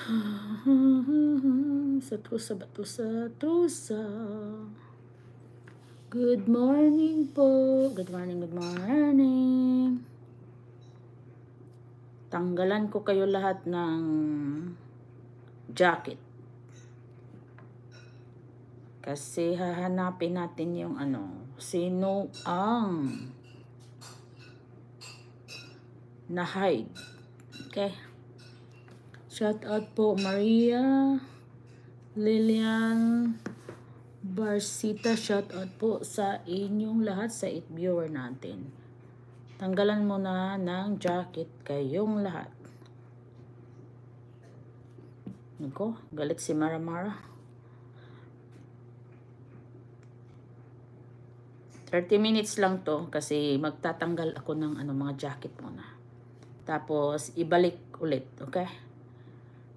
sa trusa ba trusa trusa good morning po good morning good morning tanggalan ko kayo lahat ng jacket kasi hahanapin natin yung ano sino ang na hide okay Shout out po Maria Lilian Barsita. Shout out po sa inyong lahat sa 8 viewer natin. Tanggalan muna ng jacket kayong lahat. Nako, galit si Maramara. Mara. 30 minutes lang to kasi magtatanggal ako ng ano, mga jacket muna. Tapos ibalik ulit, okay?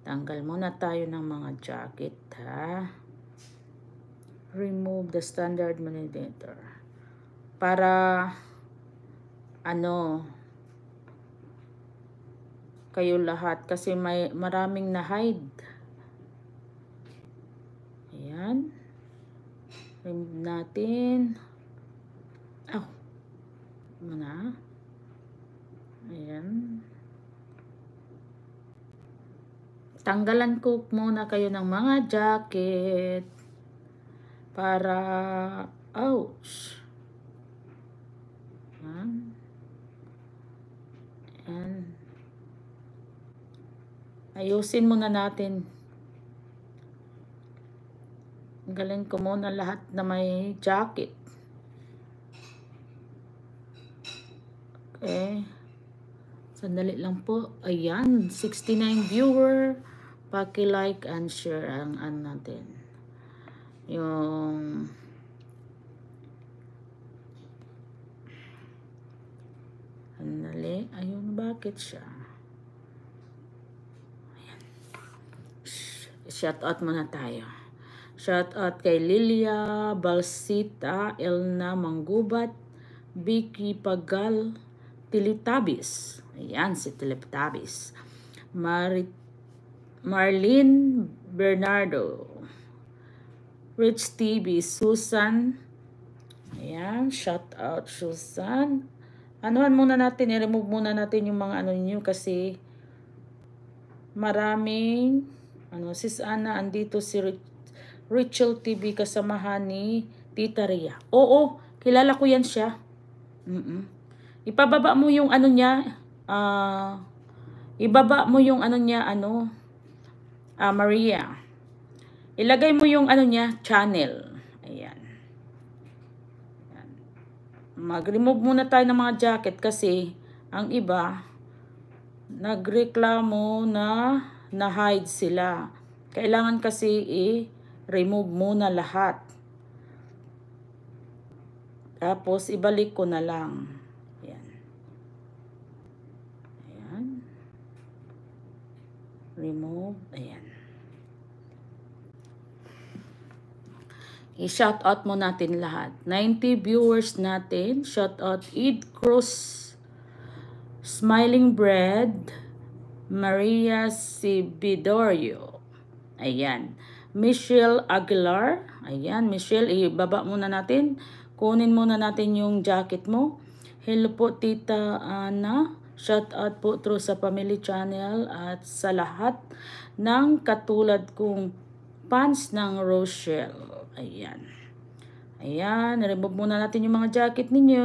Tanggal muna tayo ng mga jacket ha. Remove the standard manipulator. Para ano kayo lahat kasi may maraming na hide. Ayan. Remove natin. Oh. Muna. Ayan. Ayan. tanggalan ko muna kayo ng mga jacket para ouch yan ayusin muna natin tanggalan ko muna lahat na may jacket okay sandali lang po ayan 69 viewer paki-like and share ang ano natin. Yung Andali. Ayun, bakit siya? Ayan. Shout out muna tayo. Shout out kay Lilia Balsita, Elna Manggubat, Vicky Pagal, Tilitabis. Ayan, si Tilitabis. Marit Marlene Bernardo. Rich TV, Susan. Ayan, shout out Susan. Anuhan muna natin, i-remove muna natin yung mga ano niyo kasi maraming ano, sis Ana, andito si Rich, Rachel TV kasamahan ni Tita Rhea. Oo, kilala ko yan siya. Mm -mm. Ipababa mo yung ano niya, ah, uh, ibaba mo yung ano niya, ano, uh, Maria. Ilagay mo yung ano niya, channel. Ayan. Mag-remove muna tayo ng mga jacket kasi ang iba nagreklamo na na-hide sila. Kailangan kasi i-remove muna lahat. Tapos ibalik ko na lang. Ayan. Ayan. Remove. Ayan. i-shout out mo natin lahat. 90 viewers natin. Shout out Ed Cruz, Smiling Bread, Maria Sibidorio. Ayan. Michelle Aguilar. Ayan, Michelle, ibaba muna natin. Kunin muna natin yung jacket mo. Hello po, Tita Ana. Shout out po through sa Family Channel at sa lahat ng katulad kong pants ng Rochelle. Ayan. Ayan, remove muna natin yung mga jacket ninyo.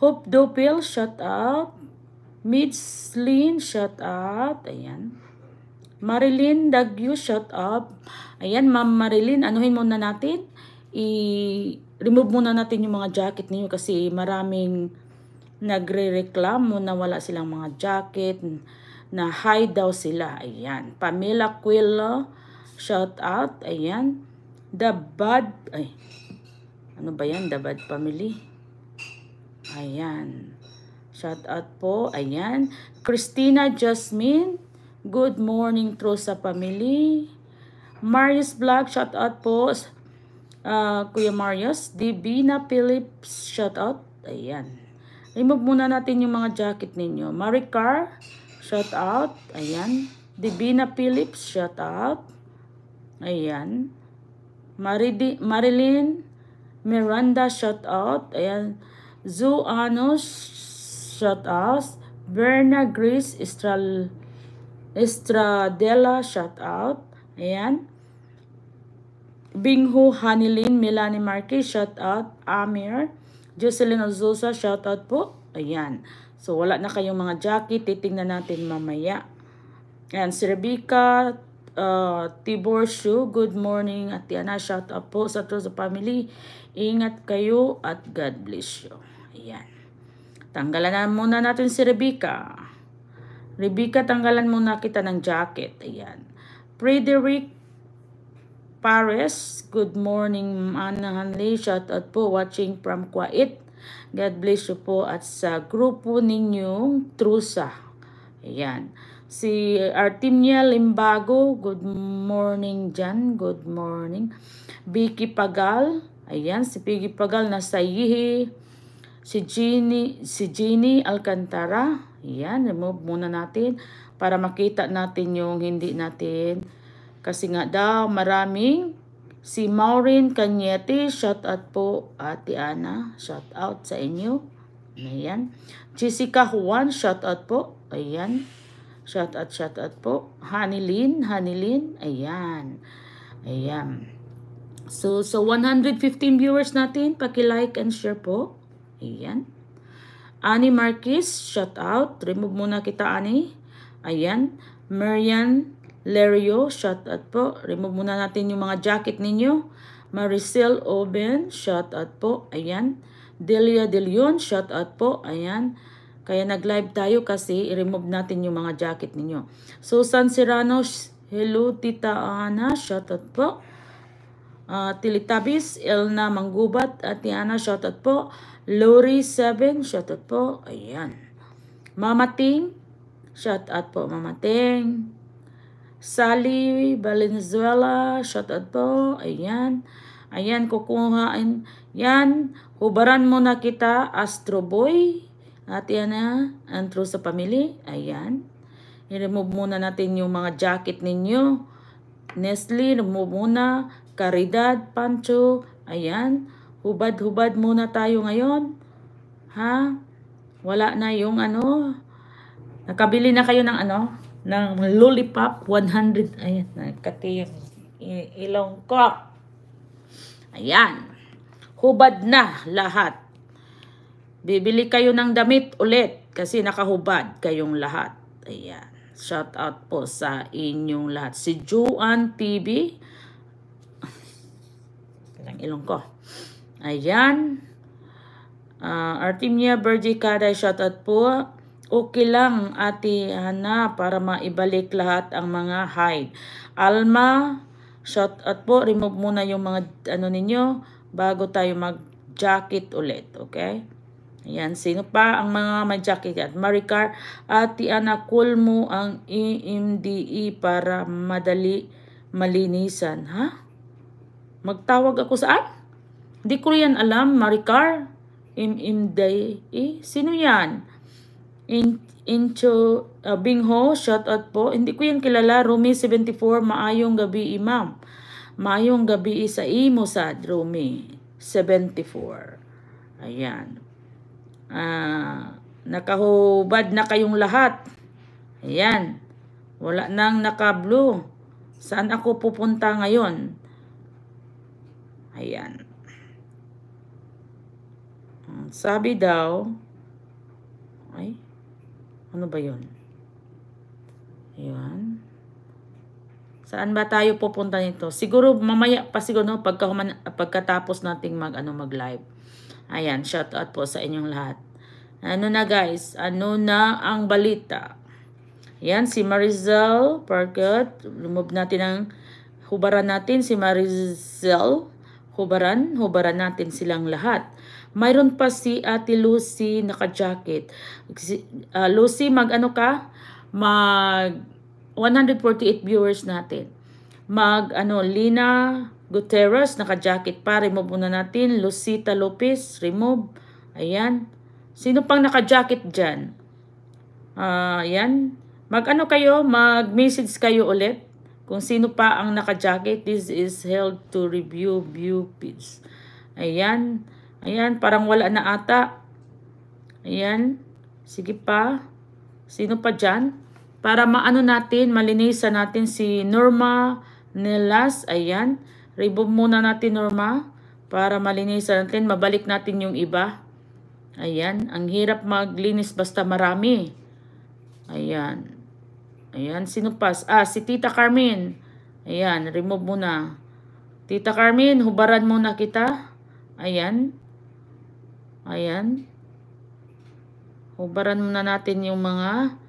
Hope Dopil, shut up. Mids Lin, shut up. Ayan. Marilyn Dagyu, shut up. Ayan, Ma'am Marilyn, anuhin muna natin. I-remove muna natin yung mga jacket ninyo kasi maraming nagre-reklamo na wala silang mga jacket na high daw sila. Ayan. Pamela Quillo, Shout out, ayan. The Bad, ay, ano ba yan? The Bad Family. Ayan. Shout out po, ayan. Christina Jasmine, good morning through sa family. Marius Vlog, shout out po. Uh, Kuya Marius, Divina Phillips, shout out. Ayan. Remove muna natin yung mga jacket ninyo. Maricar, shout out. Ayan. Divina Phillips, shout out. Ayan. Maridi, Marilyn Miranda shout out. Ayan. Zuanos shout out. Berna Grace Estral Estradella shout out. Ayan. Binghu Hanilin Melanie Marquez shout out. Amir Jocelyn Ozosa shout out po. Ayan. So wala na kayong mga jacket, titingnan natin mamaya. Ayan, si Rebecca uh, Tibor Shu, good morning at Tiana. Shout out po sa to sa family. Ingat kayo at God bless you. Ayan. Tanggalan na muna natin si Rebecca. Rebecca, tanggalan muna kita ng jacket. Ayan. Frederick Paris, good morning, Manahan Lee. Shout out po, watching from Kuwait. God bless you po at sa grupo ninyong Trusa. Ayan. Si Artemia Limbago, good morning Jan, good morning. Vicky Pagal, ayan, si Vicky Pagal na sa Yihi. Si Jeannie, si Jeannie Alcantara, ayan, remove muna natin para makita natin yung hindi natin. Kasi nga daw, maraming Si Maureen Cañete, shout out po Ate Ana, shout out sa inyo. Ayan. Jessica Juan, shout out po. Ayan. Shout out, shout out po. Hanilin, Hanilin. Ayan. Ayan. So, so 115 viewers natin. Paki-like and share po. Ayan. Ani Marquez, shout out. Remove muna kita, Ani. Ayan. Marian Lerio, shout out po. Remove muna natin yung mga jacket ninyo. Maricel Oben, shout out po. Ayan. Delia De Leon, shout out po. Ayan. Kaya nag-live tayo kasi i-remove natin yung mga jacket ninyo. Susan Serrano, hello Tita Ana, shout out po. Uh, ah, Tilitabis, Elna Manggubat, at Tiana, out po. lori shout out po. Ayan. Mama Ting, out po Mama Ting. Sally Valenzuela, shout out po. Ayan. Ayan, kukuhain. Yan, hubaran mo na kita, Astro Boy. Hati na and through sa family. Ayan. I-remove muna natin yung mga jacket ninyo. Nestle, remove muna. Caridad, Pancho. Ayan. Hubad-hubad muna tayo ngayon. Ha? Wala na yung ano. Nakabili na kayo ng ano? Ng lollipop 100. Ayan. Nakati yung ilong ko. Ayan. Hubad na lahat. Bibili kayo ng damit ulit kasi nakahubad kayong lahat. Ayan. Shout out po sa inyong lahat. Si Juan TV. Ang ilong ko. Ayan. Uh, Artemia Bergicada, shout out po. Okay lang, Ate Hana, para maibalik lahat ang mga hide. Alma, shout out po. Remove muna yung mga ano ninyo bago tayo mag-jacket ulit. Okay? Ayan, sino pa ang mga majaki at Maricar at Tiana Kulmo ang EMDE e para madali malinisan. Ha? Magtawag ako saan? Hindi ko yan alam, Maricar. E MMDE. Sino yan? In Incho uh, Bingho, shout out po. Hindi ko yan kilala. Rumi 74, maayong gabi, ma'am. Maayong gabi sa imo sad, Romy 74. Ayan. Ah, nakahubad na kayong lahat. Ayan. Wala nang nakablu. Saan ako pupunta ngayon? Ayan. Sabi daw, ay, ano ba yun? Ayan. Saan ba tayo pupunta nito? Siguro mamaya pa siguro no, pagka, pagkatapos nating mag, ano, mag-live. Ayan, shout out po sa inyong lahat. Ano na guys? Ano na ang balita? Ayan, si Marizal Parkett. Lumove natin ang hubaran natin si Marizal. Hubaran, hubaran natin silang lahat. Mayroon pa si Ate Lucy naka-jacket. uh, Lucy, mag-ano ka? Mag 148 viewers natin. Mag ano, Lina Gutierrez, naka-jacket pa. Remove muna natin. Lucita Lopez, remove. Ayan. Sino pang naka-jacket dyan? Uh, ayan. Mag-ano kayo? Mag-message kayo ulit. Kung sino pa ang naka-jacket. This is held to review view pins. Ayan. Ayan. Parang wala na ata. Ayan. Sige pa. Sino pa dyan? Para maano natin, malinisan natin si Norma Nelas. Ayan. Remove muna natin Norma para malinis natin. Mabalik natin yung iba. Ayan. Ang hirap maglinis basta marami. Ayan. Ayan. Sino pas? Ah, si Tita Carmen. Ayan. Remove muna. Tita Carmen, hubaran muna kita. Ayan. Ayan. Hubaran muna natin yung mga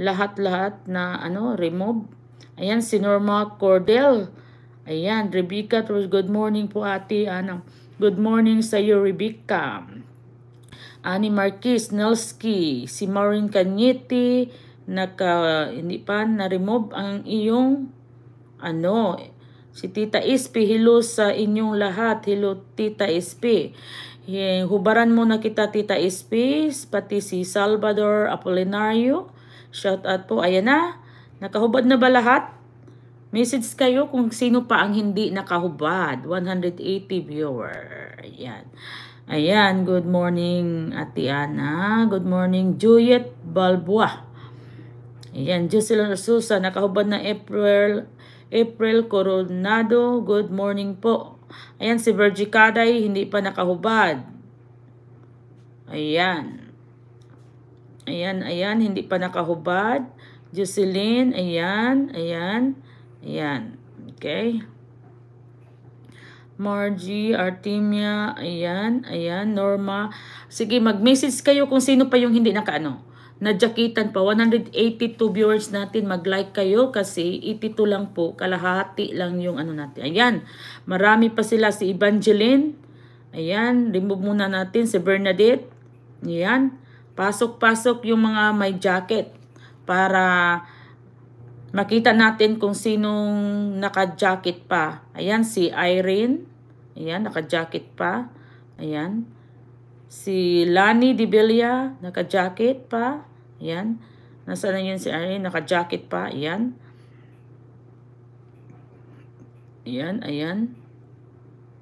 lahat-lahat na ano, remove. Ayan, si Norma Cordell. Ayan, Rebecca Cruz, good morning po ate. Anang, good morning sa iyo, Rebecca. Ani Marquis Nelski, si Maureen Cagniti, naka, hindi pa na-remove ang iyong ano, Si Tita Ispi, hello sa inyong lahat. Hello, Tita Ispi. Eh, hubaran mo na kita, Tita Ispi. Pati si Salvador Apolinario. Shout out po. Ayan na. Nakahubad na ba lahat? Message kayo kung sino pa ang hindi nakahubad. 180 viewer. Ayan. Ayan, good morning Ate Ana. Good morning Juliet Balboa. Ayan, Jocelyn Susa. Nakahubad na April, April Coronado. Good morning po. Ayan, si Virgie Kaday, hindi pa nakahubad. Ayan. Ayan, ayan, hindi pa nakahubad. Jocelyn, ayan, ayan. Ayan. Okay. Margie, Artemia, ayan, ayan, Norma. Sige, mag-message kayo kung sino pa yung hindi nakaano. Nadyakitan pa, 182 viewers natin, mag-like kayo kasi 82 lang po, kalahati lang yung ano natin. Ayan, marami pa sila, si Evangeline, ayan, remove muna natin, si Bernadette, ayan, pasok-pasok yung mga may jacket para makita natin kung sinong naka-jacket pa. Ayan, si Irene. Ayan, naka-jacket pa. Ayan. Si Lani Dibilla, naka-jacket pa. Ayan. Nasaan na yun si Irene? Naka-jacket pa. Ayan. Ayan, ayan.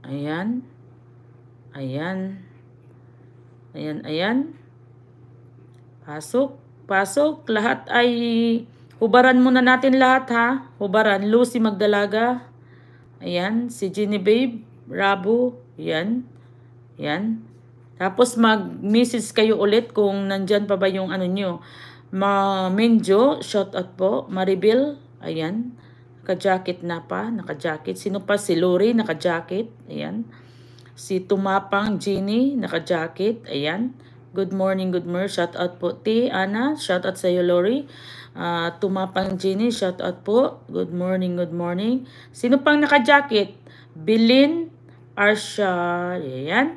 Ayan. Ayan. Ayan, ayan. Pasok. Pasok. Lahat ay Hubaran muna natin lahat ha. Hubaran. Lucy Magdalaga. Ayan. Si Babe. Rabu. Ayan. Ayan. Tapos mag-message kayo ulit kung nandyan pa ba yung ano nyo. Ma Menjo. Shout out po. Maribel. Ayan. Naka-jacket na pa. Naka-jacket. Sino pa? Si Lori. Naka-jacket. Ayan. Si Tumapang Jenny. Naka-jacket. Ayan. Good morning, good morning. Shout out po T, Ana. Shout out sa iyo, Lori. Uh, ah, tumapang Jenny, shout out po. Good morning, good morning. Sino pang naka-jacket? Bilin, Arsha. Ayan.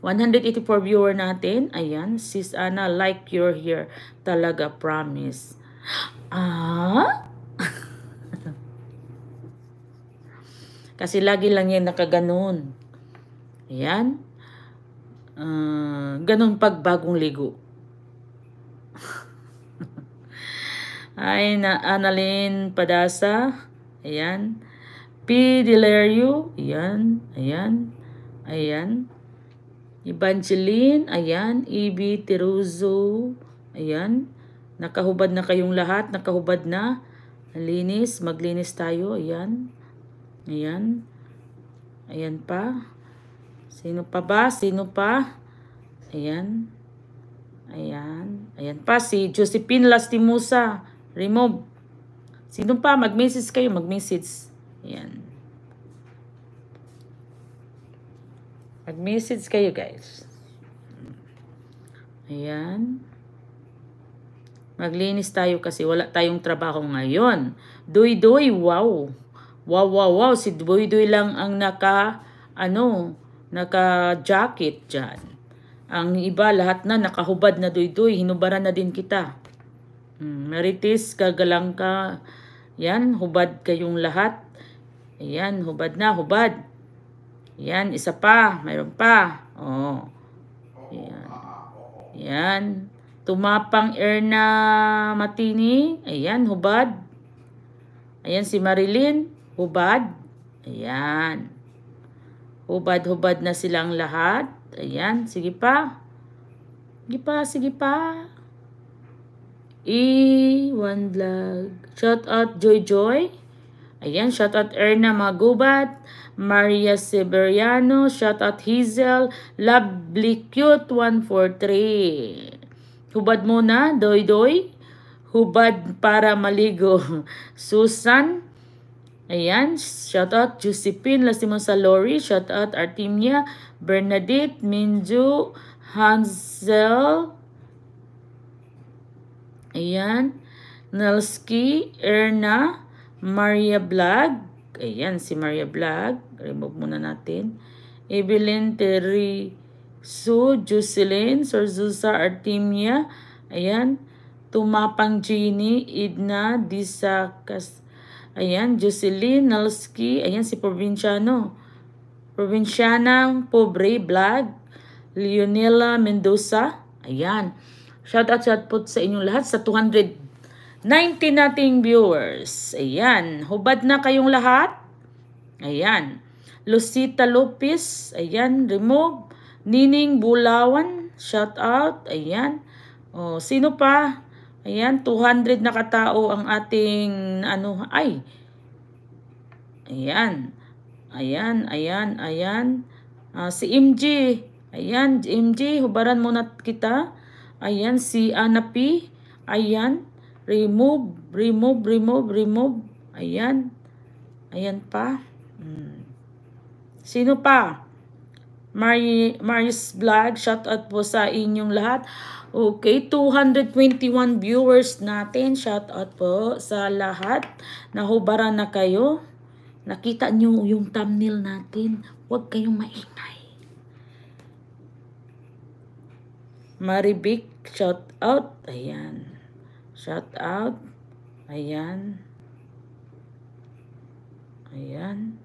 184 viewer natin. Ayan. Sis Ana, like you're here. Talaga, promise. Ah? Kasi lagi lang yan nakaganon. Ayan. Uh, ganun pag bagong ligo. Ay, na Annalyn Padasa. Ayan. P. Delerio. Ayan. Ayan. Ayan. Evangeline. Ayan. E.B. Teruzo. Ayan. Nakahubad na kayong lahat. Nakahubad na. Linis. Maglinis tayo. Ayan. Ayan. Ayan pa. Sino pa ba? Sino pa? Ayan. Ayan. Ayan pa si Josephine Lastimusa. Remove. Sino pa? Mag-message kayo. Mag-message. Ayan. Mag-message kayo guys. Ayan. Maglinis tayo kasi wala tayong trabaho ngayon. Doy-doy, wow. Wow, wow, wow. Si Doy-doy lang ang naka, ano, naka-jacket dyan. Ang iba, lahat na nakahubad na duydoy. Hinubaran na din kita. Hmm, maritis, kagalang ka. Yan, hubad kayong lahat. Ayan, hubad na, hubad. Yan, isa pa. Mayroon pa. Oo. Ayan. Yan. Tumapang Erna Matini. Ayan, hubad. Ayan si Marilyn. Hubad. Ayan. Hubad-hubad na silang lahat. Ayan, sige pa. Sige pa, sige pa. E, one vlog. Shout out Joy Joy. Ayan, shout out Erna Magubat, Maria Siberiano, shout out Hazel, Lovely Cute 143. Hubad muna, Doy Doy. Hubad para maligo. Susan, Ayan, shoutout Josephine Lasimonsalori, shoutout Artemia, Bernadette, Minju, Hansel, ayan, Nelski, Erna, Maria Blag, ayan si Maria Blag, remove muna natin, Evelyn Terry, Su, Jocelyn, Sorzusa, Artemia, ayan, Tumapang Jenny, Idna, Disa, Kas, Ayan, Jocelyn Nalski. Ayan, si Provinciano. Provincianang Pobre Vlog. Leonela Mendoza. Ayan. Shout out, shout out sa inyong lahat sa 290 nating viewers. Ayan. Hubad na kayong lahat. Ayan. Lucita Lopez. Ayan. Remove. Nining Bulawan. Shout out. Ayan. O, sino pa? Ayan, 200 na katao ang ating ano, ay. Ayan. Ayan, ayan, ayan. Uh, si MG. Ayan, MG, hubaran muna kita. Ayan, si Anapi. Ayan. Remove, remove, remove, remove. Ayan. Ayan pa. Hmm. Sino pa? Mary, Mary's Vlog. Shout out po sa inyong lahat. Okay, 221 viewers natin. Shout out po sa lahat. Nahubara na kayo. Nakita nyo yung thumbnail natin. Huwag kayong maingay. Maribik, shout out. Ayan. Shout out. Ayan. Ayan.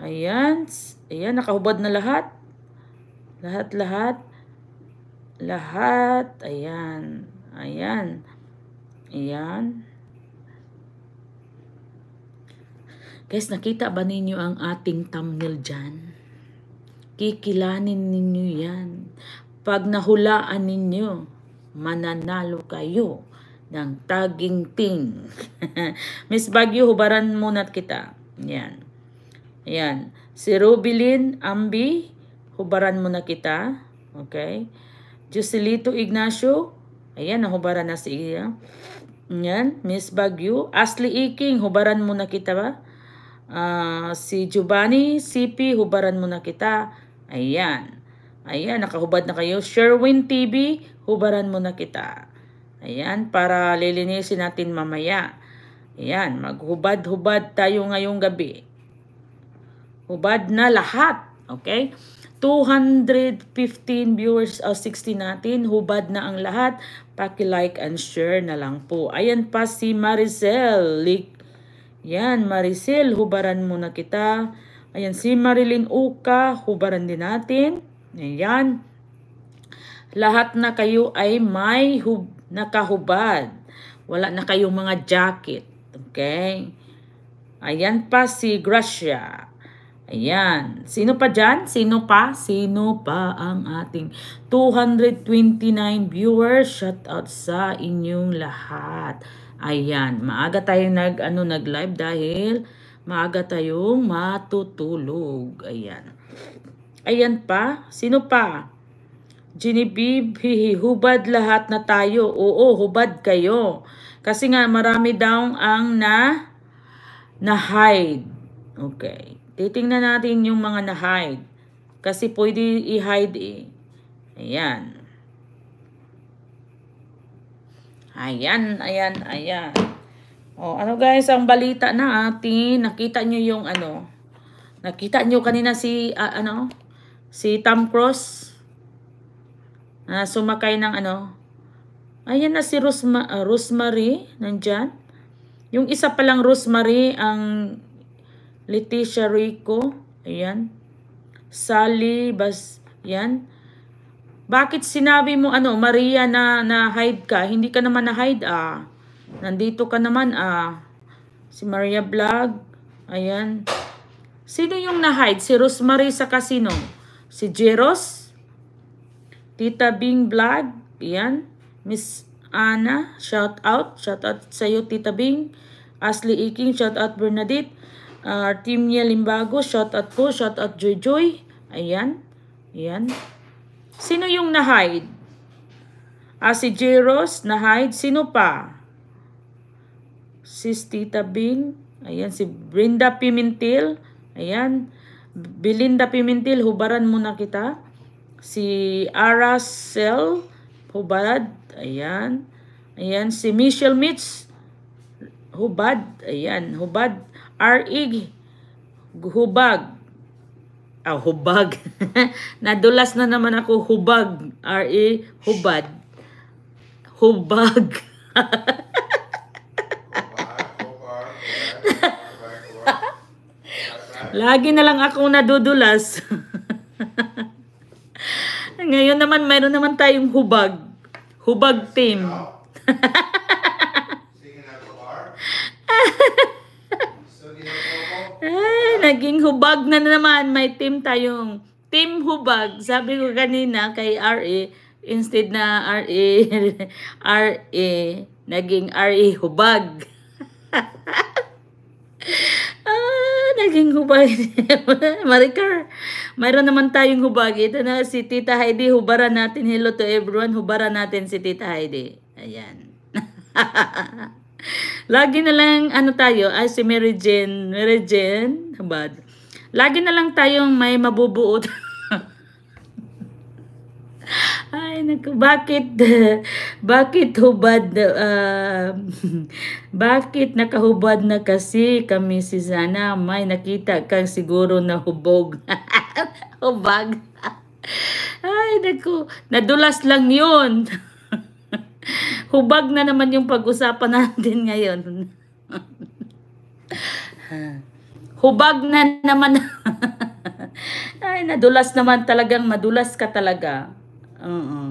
Ayan. Ayan, nakahubad na lahat. Lahat-lahat. Lahat. Ayan. Ayan. Ayan. Guys, nakita ba ninyo ang ating thumbnail dyan? Kikilanin ninyo yan. Pag nahulaan ninyo, mananalo kayo ng taging ting. Miss Bagyo, hubaran muna kita. Yan. Ayan. Si Rubilin Ambi, hubaran mo na kita. Okay. Joselito Ignacio, ayan, nahubaran na si iya. Ayan, Miss Bagyo. Ashley Iking, hubaran mo na kita ba? Uh, si Giovanni CP, hubaran mo na kita. Ayan. Ayan, nakahubad na kayo. Sherwin TV, hubaran mo na kita. Ayan, para lilinisin natin mamaya. Ayan, maghubad-hubad tayo ngayong gabi. Hubad na lahat. Okay? 215 viewers o oh, 60 natin. Hubad na ang lahat. Paki-like and share na lang po. Ayan pa si Maricel. Yan, Maricel, hubaran muna kita. Ayan, si Marilyn Uka, hubaran din natin. Ayan. Lahat na kayo ay may hub nakahubad. Wala na kayong mga jacket. Okay? Ayan pa si Gracia. Ayan. Sino pa dyan? Sino pa? Sino pa ang ating 229 viewers? Shout out sa inyong lahat. Ayan. Maaga tayong nag, ano, nag-live dahil maaga tayong matutulog. Ayan. Ayan pa. Sino pa? Genevieve, hubad lahat na tayo. Oo, hubad kayo. Kasi nga marami daw ang na na hide. Okay. Titingnan natin yung mga na-hide. Kasi pwede i-hide eh. Ayan. Ayan, ayan, ayan. O, oh, ano guys, ang balita natin, ah, Nakita nyo yung ano. Nakita nyo kanina si, uh, ano, si Tom Cross. Na uh, sumakay ng ano. Ayan na si Rosma, uh, ah, Rosemary. Nandyan. Yung isa palang Rosemary ang Leticia Rico, ayan. Sally Bas, ayan. Bakit sinabi mo ano, Maria na na hide ka? Hindi ka naman na hide ah. Nandito ka naman ah. Si Maria Vlog, ayan. Sino yung na hide? Si Rosemary sa casino. Si Jeros. Tita Bing Vlog, ayan. Miss Ana, shout out. Shout out sa iyo Tita Bing. Ashley Iking, shout out Bernadette. Uh, ah, Artemia Limbago, shout out po, shout out Joy Joy. Ayan. Ayan. Sino yung na-hide? Ah, si Jeros na-hide. Sino pa? Si Tita Bing. Ayan, si Brenda Pimentel. Ayan. Belinda Pimentel, hubaran muna kita. Si Ara hubad. Ayan. Ayan, si Michelle Mitch, hubad. Ayan, hubad. R.E. Hubag. Ah, oh, hubag. Nadulas na naman ako hubag. R.E. Hubad. Hubag. Lagi na lang akong nadudulas. Ngayon naman, mayroon naman tayong hubag. Hubag team. Ah, naging hubag na naman. May team tayong team hubag. Sabi ko kanina kay RA, instead na RA, RA, naging RA hubag. ah, naging hubag. Maricar, mayroon naman tayong hubag. Ito na si Tita Heidi. Hubaran natin. Hello to everyone. Hubaran natin si Tita Heidi. Ayan. Lagi na lang, ano tayo, ay si Mary Jane, Mary Jane, bad. Lagi na lang tayong may mabubuo. Ay, naku, bakit, bakit hubad, uh, bakit nakahubad na kasi kami si Sana, may nakita kang siguro na hubog. hubag. Ay, naku, nadulas lang yun. Hubag na naman yung pag-usapan natin ngayon. Hubag na naman. Ay, nadulas naman talagang madulas ka talaga. Oo. Uh-uh.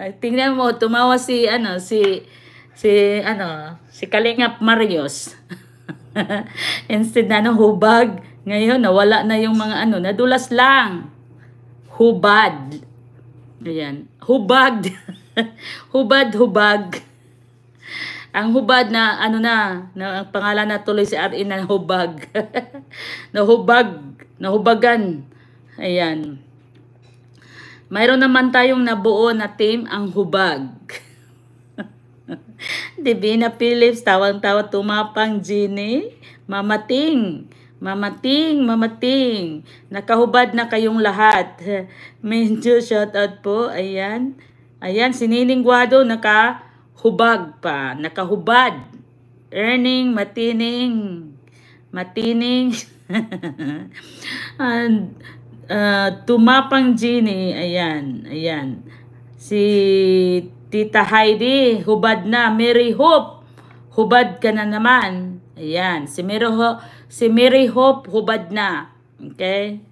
Ay, tingnan mo, tumawa si ano, si si ano, si Kalingap Marios. Instead na ano, hubag. Ngayon, nawala na yung mga ano, nadulas lang. Hubad. Ayan. Hubag. hubad, hubag. Ang hubad na, ano na, na ang pangalan na tuloy si RN na hubag. na hubag. Na hubagan. Ayan. Mayroon naman tayong nabuo na team, ang hubag. Divina Phillips, tawang-tawa tumapang Ginny. Mamating. Ting, Mamating, mamating. Nakahubad na kayong lahat. Medyo shout out po. Ayan. Ayan, sinining guado, nakahubag pa. Nakahubad. Earning, matining. Matining. And, uh, tumapang Genie. Ayan, ayan. Si Tita Heidi, hubad na. Mary Hope, hubad ka na naman. Ayan, si Mary Hope Si Mary Hope, hubad na. Okay?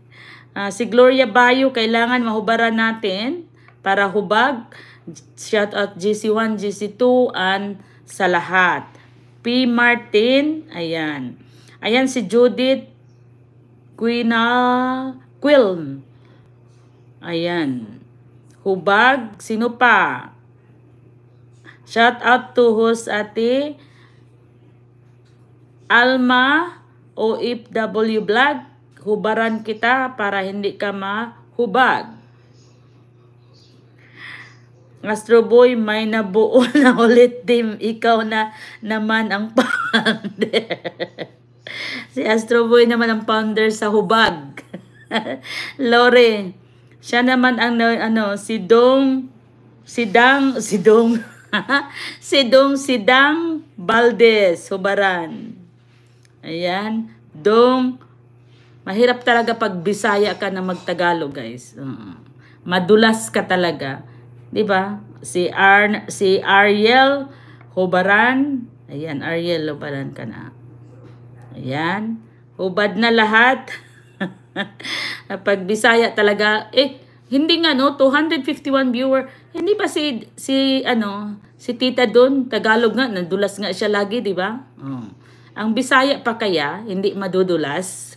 Uh, si Gloria Bayo, kailangan mahubaran natin para hubag. Shout out GC1, GC2, and sa lahat. P. Martin, ayan. Ayan si Judith Quina Quilm. Ayan. Hubag, sino pa? Shout out to host ate Alma OFW vlog, hubaran kita para hindi ka mahubag. Astro Boy, may nabuo na ulit team. Ikaw na naman ang founder. si Astro Boy naman ang founder sa Hubag. Lore, siya naman ang ano, si Dong, si Dang, si Dong, si Dong, si Dang Valdez, Hubaran. Ayan. Dong. Mahirap talaga pag Bisaya ka na magtagalog, guys. Mm. madulas ka talaga. 'Di ba? Si Ar si Ariel Hubaran. Ayan, Ariel Hubaran ka na. Ayan. Hubad na lahat. pag Bisaya talaga, eh hindi nga no, 251 viewer. Eh, hindi ba si si ano, si Tita doon Tagalog nga, nadulas nga siya lagi, 'di ba? Oh. Ang Bisaya pa kaya, hindi madudulas.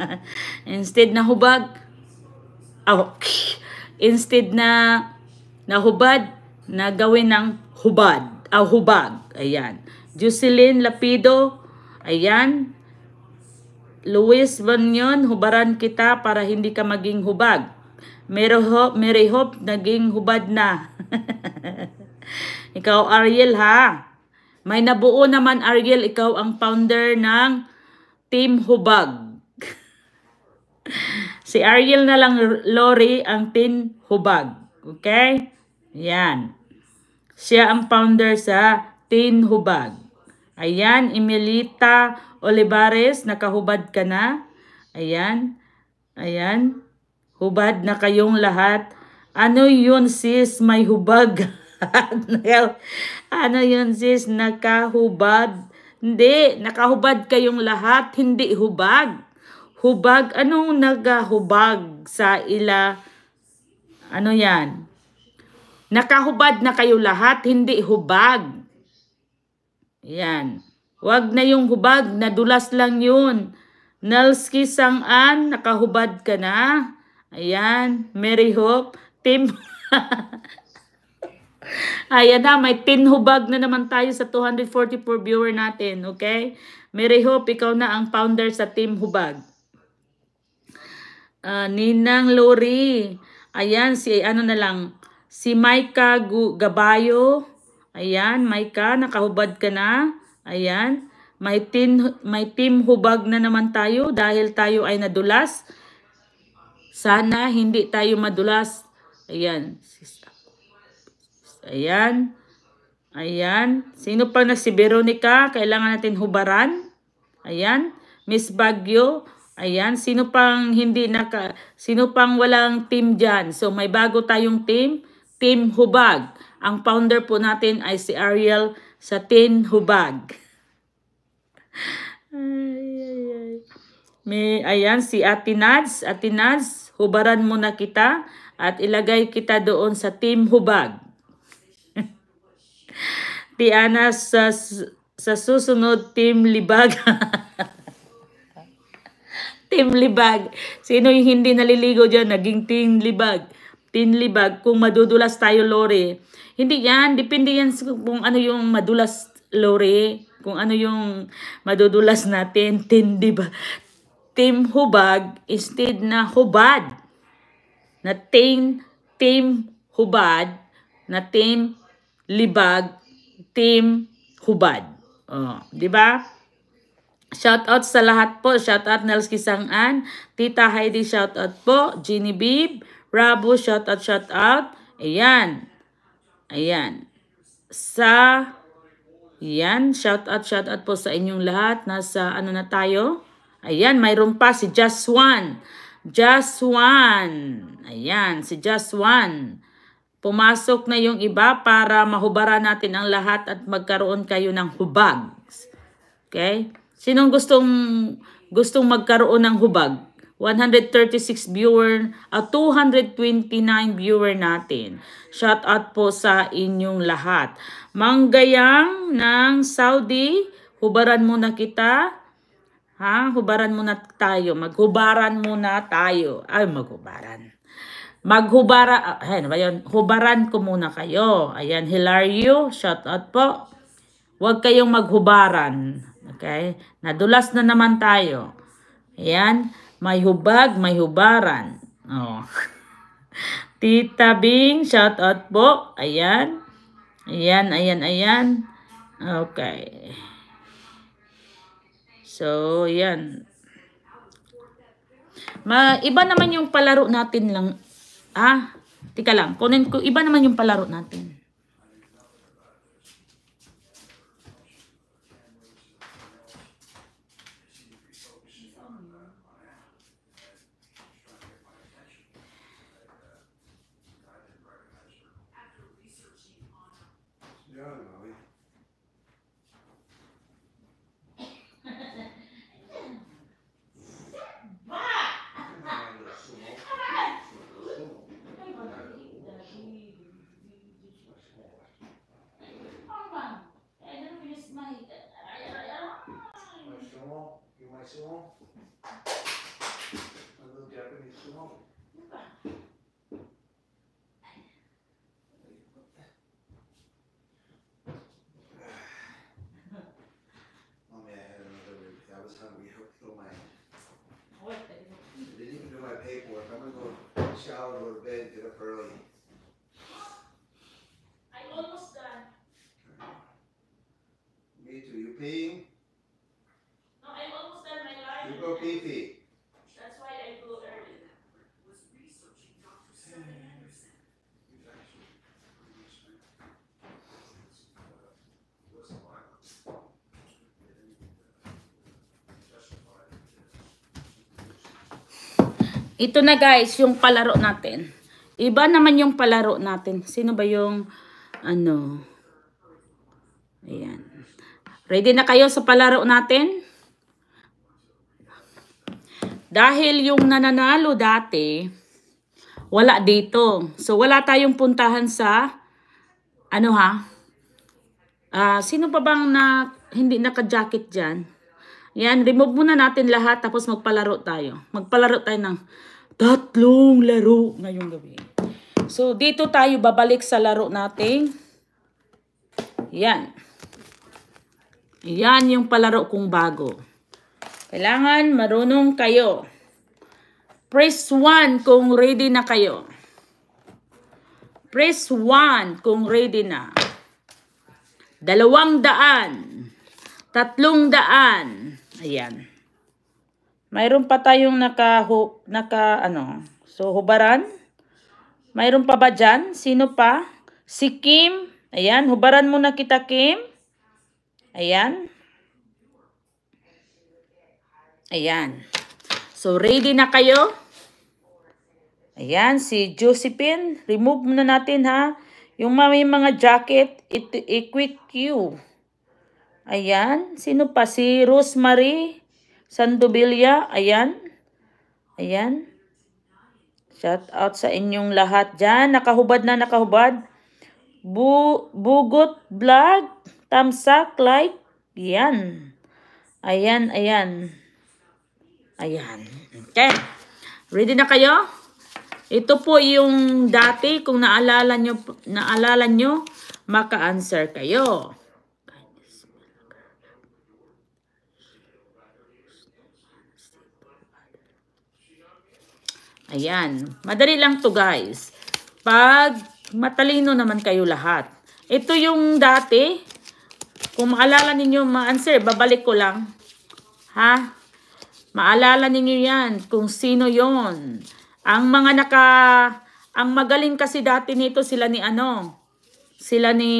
instead na hubag, oh, instead na nahubad, nagawin ng hubad, ah, oh, hubag. Ayan. Jocelyn Lapido, ayan. Luis Banyon, hubaran kita para hindi ka maging hubag. Mary Hope, Mary Hope naging hubad na. Ikaw, Ariel, ha? May nabuo naman, Ariel, ikaw ang founder ng Team Hubag. si Ariel na lang, Lori, ang Team Hubag. Okay? Yan. Siya ang founder sa Team Hubag. Ayan, Emilita Olivares, nakahubad ka na. Ayan. Ayan. Hubad na kayong lahat. Ano yun sis? May hubag. ano yun sis? Nakahubad? Hindi. Nakahubad kayong lahat. Hindi hubag. Hubag. Anong nagahubag sa ila? Ano yan? Nakahubad na kayo lahat. Hindi hubag. Yan. Wag na yung hubag. Nadulas lang yun. Nalski an nakahubad ka na. Ayan, Mary Hope, Tim. Ayan na, may pinhubag na naman tayo sa 244 viewer natin, okay? Mary Hope, ikaw na ang founder sa Team Hubag. Uh, Ninang Lori, ayan, si ano na lang, si Maika Gabayo, ayan, Maika, nakahubad ka na, ayan. May team, may team hubag na naman tayo dahil tayo ay nadulas. Sana hindi tayo madulas. Ayan. Ayan. Ayan. Sino pa na si Veronica? Kailangan natin hubaran. Ayan. Miss Bagyo. Ayan. Sino pang hindi naka... Sino pang walang team dyan? So may bago tayong team. Team Hubag. Ang founder po natin ay si Ariel sa Team Hubag. ay, ay, ay. May, ayan, si Atinads. Atinads, hubaran mo na kita at ilagay kita doon sa Team Hubag. Piana sa sa susunod Team Libag. team Libag. Sino yung hindi naliligo diyan naging Team Libag? Team Libag kung madudulas tayo Lore. Hindi yan, depende yan kung ano yung madulas Lore, kung ano yung madudulas natin, Team ba? Team Hubag instead na Hubad. Na Team Team Hubad na Team Libag Team Hubad. Oh, 'di ba? Shout out sa lahat po. Shout out Nels Kisangan, Tita Heidi shout out po, Ginny Bib, Rabu shout out shout out. Ayan. Ayan. Sa Ayan, shout out shout out po sa inyong lahat. Nasa ano na tayo? Ayan, mayroon pa si Just One. Just One. Ayan, si Just One. Pumasok na yung iba para mahubara natin ang lahat at magkaroon kayo ng hubag. Okay? Sinong gustong gustong magkaroon ng hubag? 136 viewer at 229 viewer natin. Shout out po sa inyong lahat. Manggayang ng Saudi, hubaran muna kita. Ha? Hubaran muna tayo. Maghubaran muna tayo. Ay, maghubaran maghubara, ah, ayan ba yun? Hubaran ko muna kayo. Ayan, Hilario, shout out po. Huwag kayong maghubaran. Okay? Nadulas na naman tayo. Ayan, may hubag, may hubaran. Oh. Tita Bing, shout out po. Ayan. Ayan, ayan, ayan. Okay. So, ayan. Ma iba naman yung palaro natin lang Ah, tika lang. Kunin ko, iba naman yung palaro natin. my sumo. My little Japanese sumo. Ito na guys, yung palaro natin. Iba naman yung palaro natin. Sino ba yung, ano, ayan. Ready na kayo sa palaro natin? Dahil yung nananalo dati, wala dito. So, wala tayong puntahan sa, ano ha? Uh, sino pa bang na, hindi naka-jacket dyan? Yan, remove muna natin lahat tapos magpalaro tayo. Magpalaro tayo ng tatlong laro ngayong gabi. So, dito tayo babalik sa laro natin. yan. Yan yung palaro kong bago. Kailangan marunong kayo. Press 1 kung ready na kayo. Press 1 kung ready na. Dalawang daan. Tatlong daan. Ayan. Mayroon pa tayong naka, hu, naka ano, so hubaran. Mayroon pa ba dyan? Sino pa? Si Kim. Ayan, hubaran muna kita Kim. Ayan. Ayan. So ready na kayo? Ayan, si Josephine. Remove muna natin ha. Yung may mga jacket, it, i-quick queue. Ayan. Sino pa? Si Rosemary Sandubilla. Ayan. Ayan. Shout out sa inyong lahat dyan. Nakahubad na nakahubad. Bu Bugot vlog. Tamsak like. Yan. Ayan, ayan. Ayan. Okay. Ready na kayo? Ito po yung dati. Kung naalala nyo, naalala nyo maka-answer kayo. Ayan. Madali lang to guys. Pag matalino naman kayo lahat. Ito yung dati. Kung maalala ninyo, ma-answer, ah, babalik ko lang. Ha? Maalala ninyo yan kung sino yon. Ang mga naka... Ang magaling kasi dati nito sila ni ano? Sila ni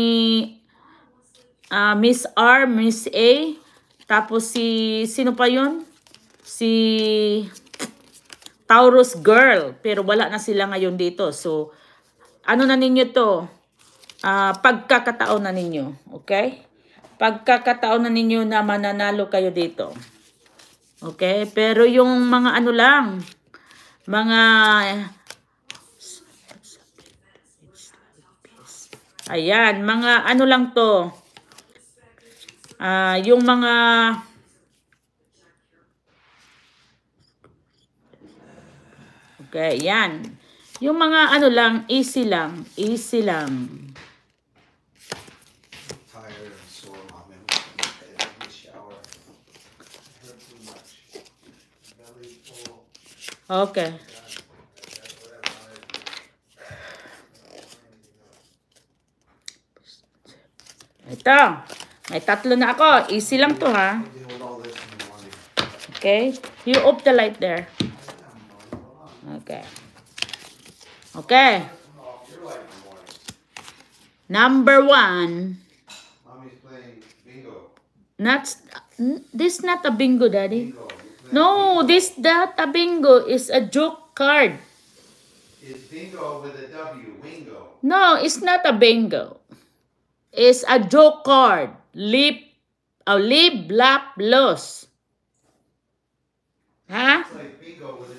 uh, Miss R, Miss A. Tapos si... Sino pa yon? Si... Taurus girl. Pero wala na sila ngayon dito. So, ano na ninyo to? Uh, pagkakataon na ninyo. Okay? Pagkakataon na ninyo na mananalo kayo dito. Okay? Pero yung mga ano lang, mga... Ayan, mga ano lang to. Uh, yung mga Okay, yan. Yung mga ano lang, easy lang. Easy lang. Okay. Ito. May tatlo na ako. Easy lang to ha. Okay. You up the light there. Okay. Okay. Number one. Not, this not a bingo, Daddy. Bingo. No, bingo. this that a bingo is a joke card. It's bingo with a W, wingo. No, it's not a bingo. It's a joke card. Lip, a lip, lap, loss. Huh? It's like bingo with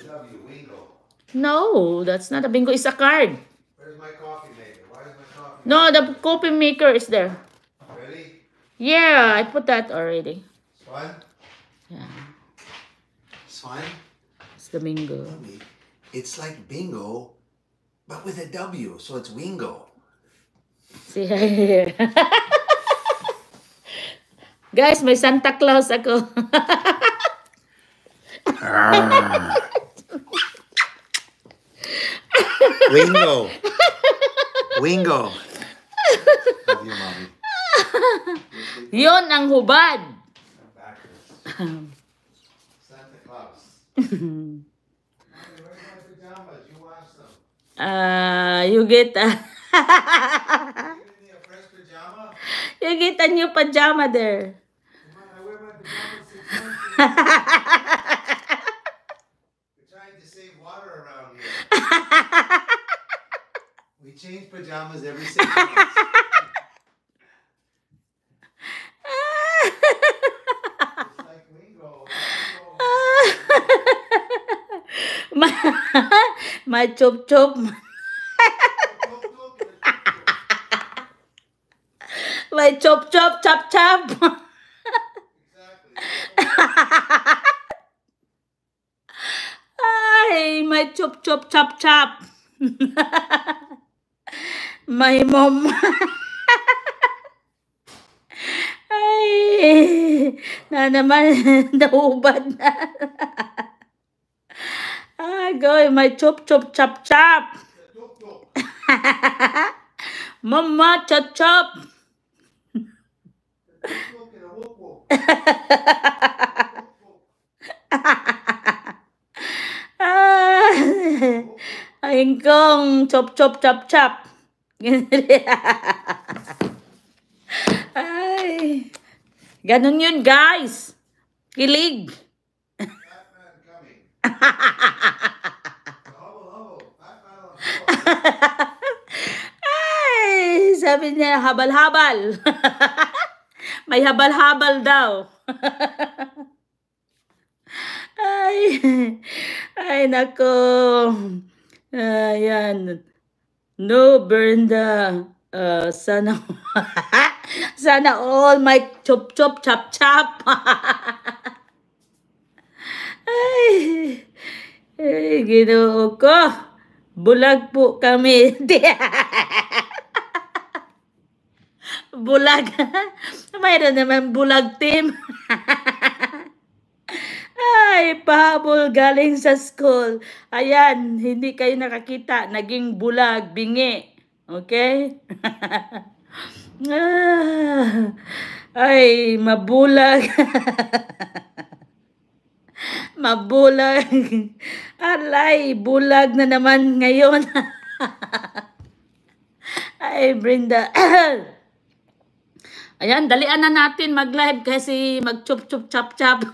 No, that's not a bingo. It's a card. Where's my coffee maker? Why is my coffee No, the coffee maker is there. Ready? Yeah, I put that already. fine. Yeah. fine. It's the bingo. It's like bingo, but with a W, so it's wingo. See, here. Guys, my Santa Claus ako. Ah. Wingo. Wingo. Love you, mommy. Yun ang hubad. Santa Claus. Uh, you get a... you get a new pajama there. we change pajamas every six months. like lingo. my, my chop chop. my chop chop chop chop. chụp chụp chập chập mày mồm Ay, na naman, naubad na. Agoy, may chop chop chop chop. Mama chop chop. ha ha ha. Aking kong, chop chop chop chop. Ay. Ganun yun, guys. Kilig. Ay, sabi niya, habal-habal. May habal-habal daw. Ay, ay nako. Ayan. No, Brenda. Uh, sana, sana all my chop chop chop chop. ay, ay, ginoo ko. Bulag po kami. bulag. Mayroon naman bulag team may pahabol galing sa school. Ayan, hindi kayo nakakita. Naging bulag, bingi. Okay? Ah. ay, mabulag. mabulag. Alay, bulag na naman ngayon. ay, Brenda. Ayan, dalian na natin mag-live kasi mag-chup-chup-chap-chap.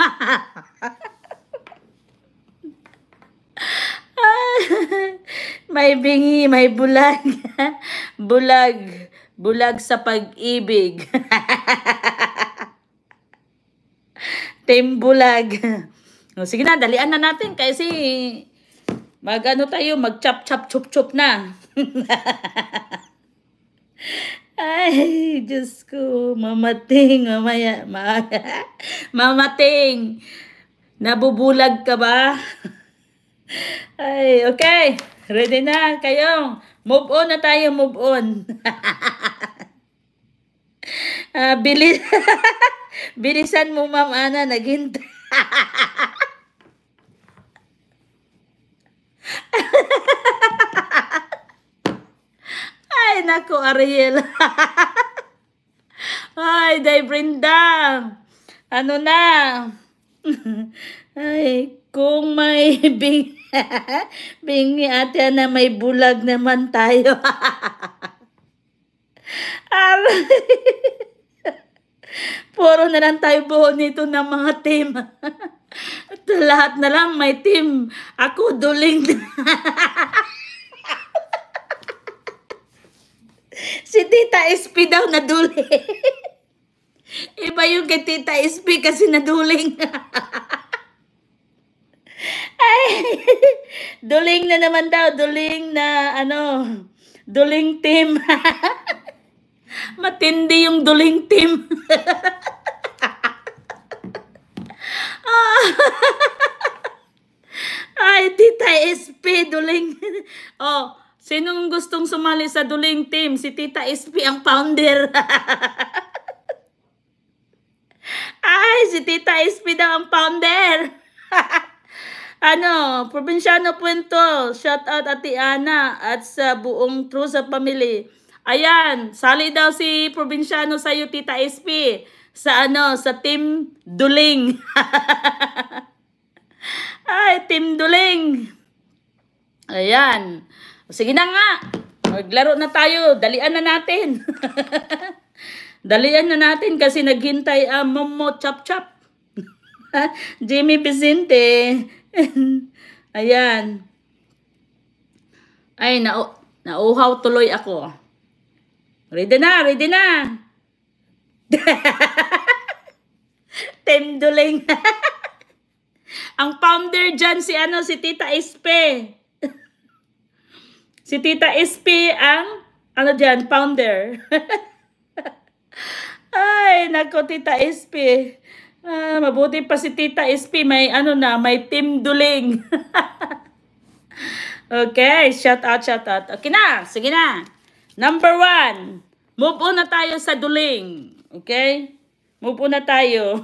may bingi, may bulag. bulag. Bulag sa pag-ibig. Timbulag. bulag. Sige na, dalian na natin kasi mag-ano tayo, mag-chop-chop-chop-chop na. Ay, Diyos ko, mamating, mamaya, ma mamating. Nabubulag ka ba? Ay, okay. Ready na kayong. Move on na tayo, move on. uh, bili bilisan mo, Ma'am Ana, naghintay. Ay, nako, Ariel. Ay, Day Brenda. Ano na? Ay, kung may bing, bingi ate na may bulag naman tayo. Aray. Puro na lang tayo buo nito ng mga team. At lahat na lang may team. Ako duling. si Tita SP daw na duling. Iba yung kay Tita SP kasi naduling. Ay, duling na naman daw, duling na ano, duling team. Matindi yung duling team. oh. Ay, Tita SP, duling. oh, sinong gustong sumali sa duling team? Si Tita SP ang founder. Ay, si Tita SP daw ang founder ano, Provinciano Puento, shout out Ate Ana at sa buong True sa Family. Ayan, sali daw si Provinciano sa iyo, Tita SP. Sa ano, sa Team Duling. Ay, Team Duling. Ayan. Sige na nga. Maglaro na tayo. Dalian na natin. Dalian na natin kasi naghintay ang uh, Momo Chop Chop. Jimmy Vicente, Ayan. Ay, na nauhaw tuloy ako. Ready na, ready na. Temduling. Ang founder dyan si ano, si Tita Espe. si Tita Espe ang ano dyan, founder. Ay, nako Tita Espe. Ah, mabuti pa si Tita SP, may ano na, may team duling. okay, shout out, shout out. Okay na, sige na. Number one, move on na tayo sa duling. Okay? Move on na tayo.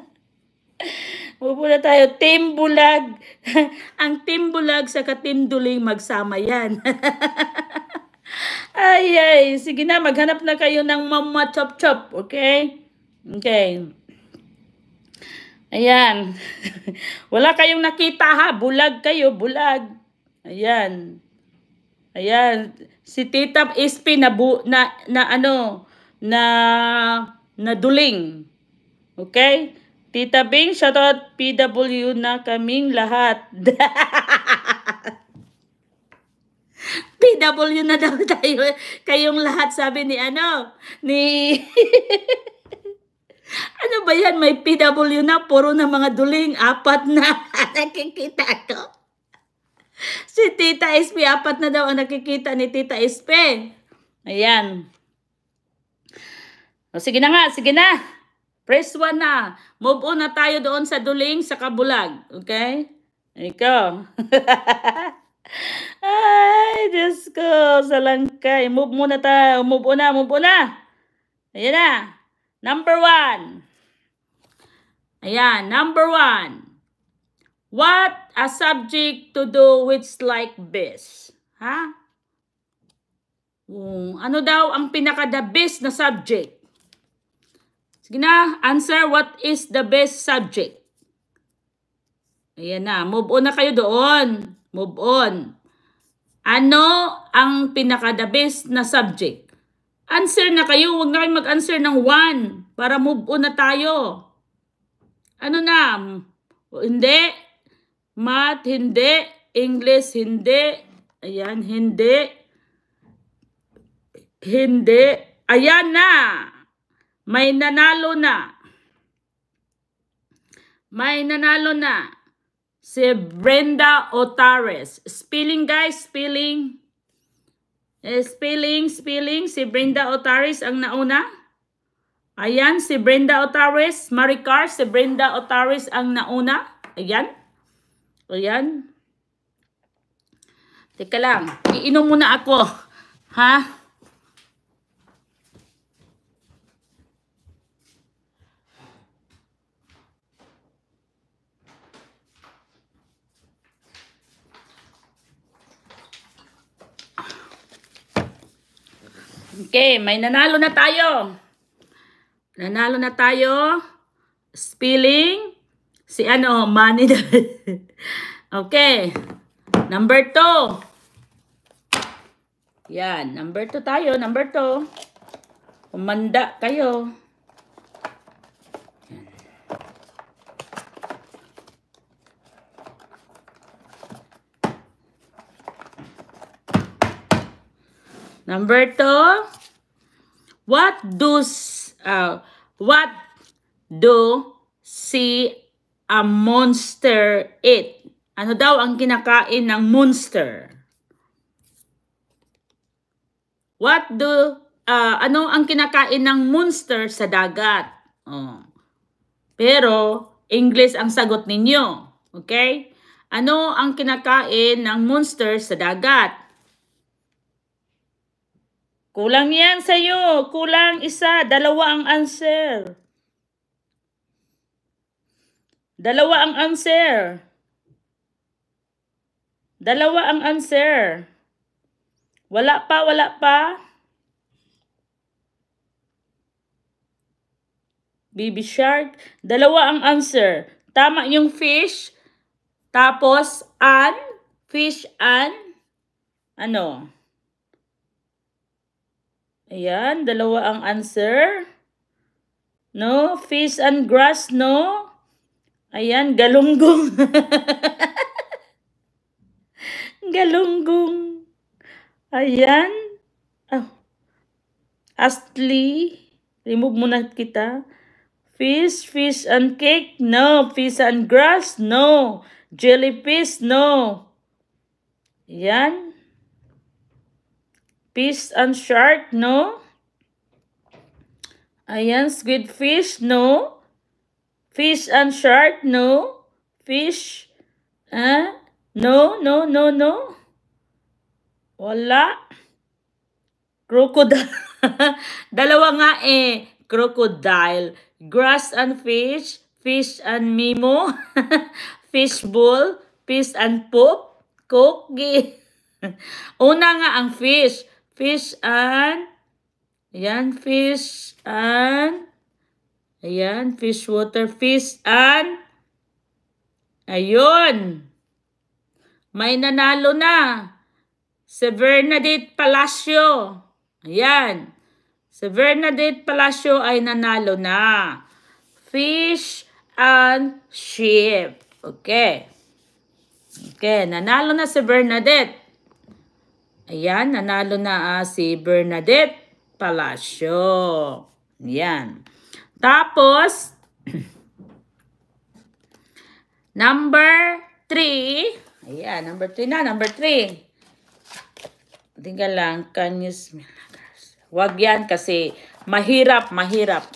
move on na tayo. Team Bulag. Ang Team Bulag sa Team Duling magsama yan. ay, ay. Sige na, maghanap na kayo ng mama chop chop. Okay? Okay. Ayan. Wala kayong nakita ha. Bulag kayo. Bulag. Ayan. Ayan. Si Tita Ispi na, bu na, na ano, na, na duling. Okay? Tita Bing, shoutout PW na kaming lahat. PW na daw tayo. Kayong lahat sabi ni ano, ni... Ano ba yan? May PW na, puro na mga duling, apat na nakikita ko. Si Tita SP, apat na daw ang nakikita ni Tita SP. Ayan. O, sige na nga, sige na. Press 1 na. Move on na tayo doon sa duling sa kabulag. Okay? Ikaw. Ay, Diyos ko. Salangkay. Move muna tayo. Move on na, move on na. Ayan na. Number one. Ayan, number one. What a subject to do with like this? Ha? Um, ano daw ang pinaka the best na subject? Sige na, answer what is the best subject? Ayan na, move on na kayo doon. Move on. Ano ang pinaka the best na subject? Answer na kayo. Huwag na kayong mag-answer ng one para move on na tayo. Ano na? Hindi. Math, hindi. English, hindi. Ayan, hindi. Hindi. Ayan na. May nanalo na. May nanalo na. Si Brenda Otares. Spelling guys, spelling. Eh, spelling, spelling. Si Brenda Otares ang nauna. Ayan, si Brenda Otares. Maricar, si Brenda Otares ang nauna. Ayan. Ayan. Teka lang. Iinom muna ako. Ha? Okay, may nanalo na tayo. Nanalo na tayo. Spilling. Si ano, money. okay. Number two. Yan, number 2 tayo, number 2. Kumanda kayo. Number two, what does, uh, what do see a monster eat? Ano daw ang kinakain ng monster? What do, uh, ano ang kinakain ng monster sa dagat? Oh. Pero, English ang sagot ninyo. Okay? Ano ang kinakain ng monster sa dagat? Kulang yan iyo. Kulang isa. Dalawa ang answer. Dalawa ang answer. Dalawa ang answer. Wala pa, wala pa. Baby shark. Dalawa ang answer. Tama yung fish. Tapos, an. Fish, an. Ano? Ayan, dalawa ang answer. No, fish and grass, no. Ayan, galunggong. galunggong. Ayan. Oh. Ah. Astli, remove muna kita. Fish, fish and cake, no. Fish and grass, no. Jellyfish, no. Ayan. Fish and shark, no. Ayan, squid fish, no. Fish and shark, no. Fish, eh? No, no, no, no. Wala. Crocodile. Dalawa nga eh. Crocodile. Grass and fish. Fish and mimo. fish bowl. Fish and poop. Cookie. Una nga ang fish. Fish and, ayan, fish and, ayan, fish water, fish and, ayun, may nanalo na. Si Bernadette Palacio. Ayan. Si Bernadette Palacio ay nanalo na. Fish and sheep Okay. Okay, nanalo na si Bernadette. Ayan, nanalo na uh, si Bernadette Palacio. Ayan. Tapos, number 3. Ayan, number 3 na, number 3. Tingga lang, can you smell Wag yan kasi mahirap, mahirap.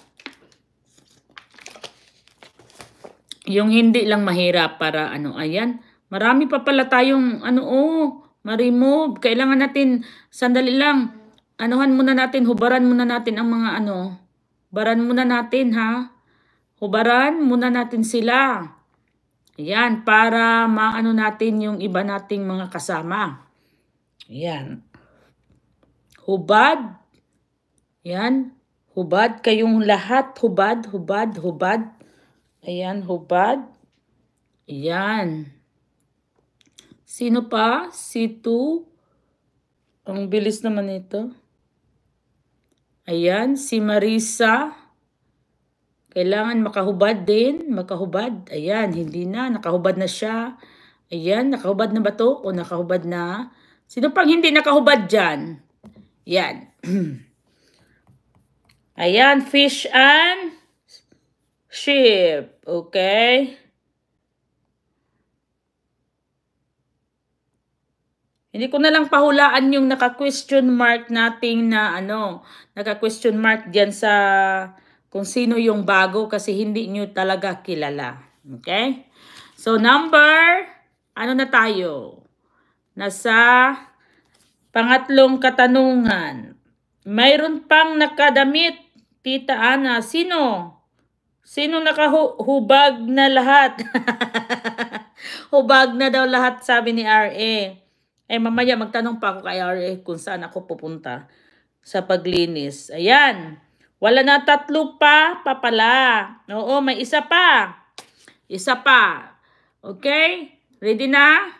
Yung hindi lang mahirap para ano, ayan. Marami pa pala tayong ano, oh ma-remove. Kailangan natin, sandali lang, anuhan muna natin, hubaran muna natin ang mga ano, baran muna natin ha. Hubaran muna natin sila. Ayan, para maano natin yung iba nating mga kasama. Ayan. Hubad. Ayan. Hubad kayong lahat. Hubad, hubad, hubad. Ayan, hubad. Ayan. Sino pa? C2. Ang bilis naman ito. Ayan, si Marisa. Kailangan makahubad din. Makahubad. Ayan, hindi na. Nakahubad na siya. Ayan, nakahubad na ba to? O nakahubad na? Sino pang hindi nakahubad dyan? Yan. Ayan, fish and ship. Okay. Hindi ko na lang pahulaan yung naka-question mark nating na ano, naka-question mark diyan sa kung sino yung bago kasi hindi niyo talaga kilala. Okay? So number, ano na tayo? Nasa pangatlong katanungan. Mayroon pang nakadamit, Tita Ana. Sino? Sino nakahubag na lahat? hubag na daw lahat, sabi ni RA. Eh mamaya magtanong pa ako kay RA kung saan ako pupunta sa paglinis. Ayan. Wala na tatlo pa, papala. Oo, may isa pa. Isa pa. Okay? Ready na?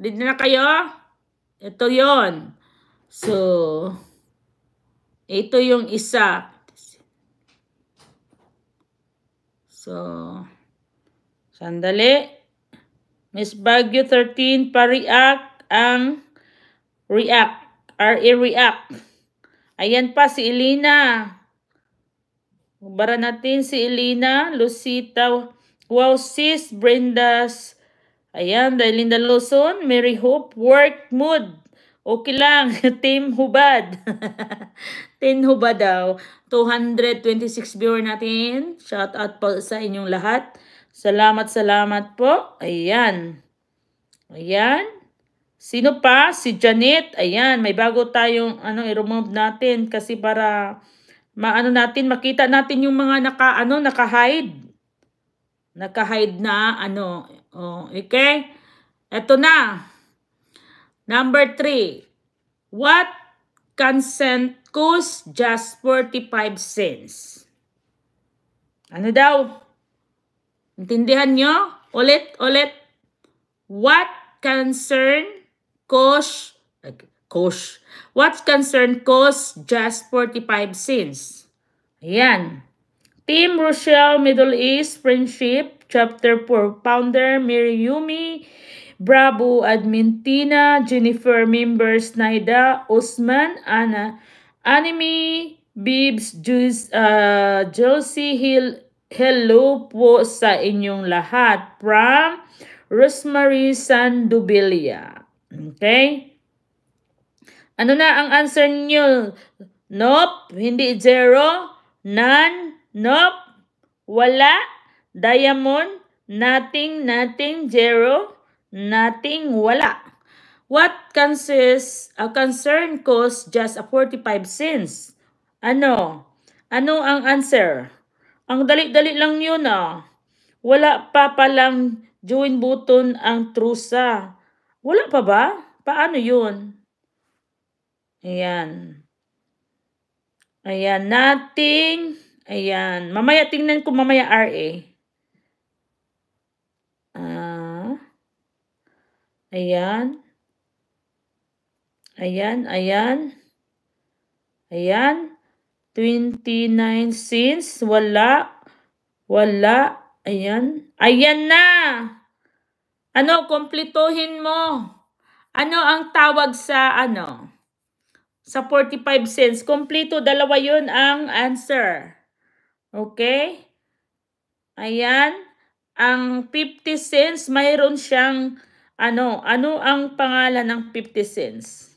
Ready na kayo? Ito yon. So, ito yung isa. So, sandali. Miss Baguio 13, pa-react ang react. R-E-react. Ayan pa si Elena. Bara natin si Elena, Lucita, wow sis, Brenda's, ayan, Dailinda Luzon, Mary Hope, work mood. Okay lang, Team Hubad. Team Hubad daw. 226 viewer natin. Shout out po sa inyong lahat. Salamat, salamat po. Ayan. Ayan. Sino pa? Si Janet. Ayan, may bago tayong ano, i-remove natin kasi para maano natin, makita natin yung mga naka, ano, naka-hide. Naka-hide na, ano, oh, okay? Ito na. Number three. What consent cent cost just 45 cents? Ano daw? Intindihan nyo? Ulit, ulit. What concern Kosh, Kosh, what concern cost just 45 cents. Ayan. Team Rochelle Middle East Friendship Chapter 4 Founder Mary Yumi Bravo Admintina Jennifer Members Naida usman Ana Anime Bibs Juice uh, Josie Hill Hello po sa inyong lahat from Rosemary Sandubilia. Okay? Ano na ang answer niyo? Nope, hindi zero, none, nope, wala, diamond, nothing, nothing, zero, nothing, wala. What consists a concern cost just a 45 cents? Ano? Ano ang answer? Ang dali-dali lang yun ah. Wala pa palang join button ang trusa. Wala pa ba? Paano yun? Ayan. Ayan, nothing. Ayan. Mamaya, tingnan ko mamaya RA. Ah. Ayan. Ayan, ayan. Ayan. 29 cents. Wala. Wala. Ayan. Ayan na! Ano, kumpletuhin mo. Ano ang tawag sa ano? Sa 45 cents. Kumpleto, dalawa yun ang answer. Okay? Ayan. Ang 50 cents, mayroon siyang ano, ano ang pangalan ng 50 cents?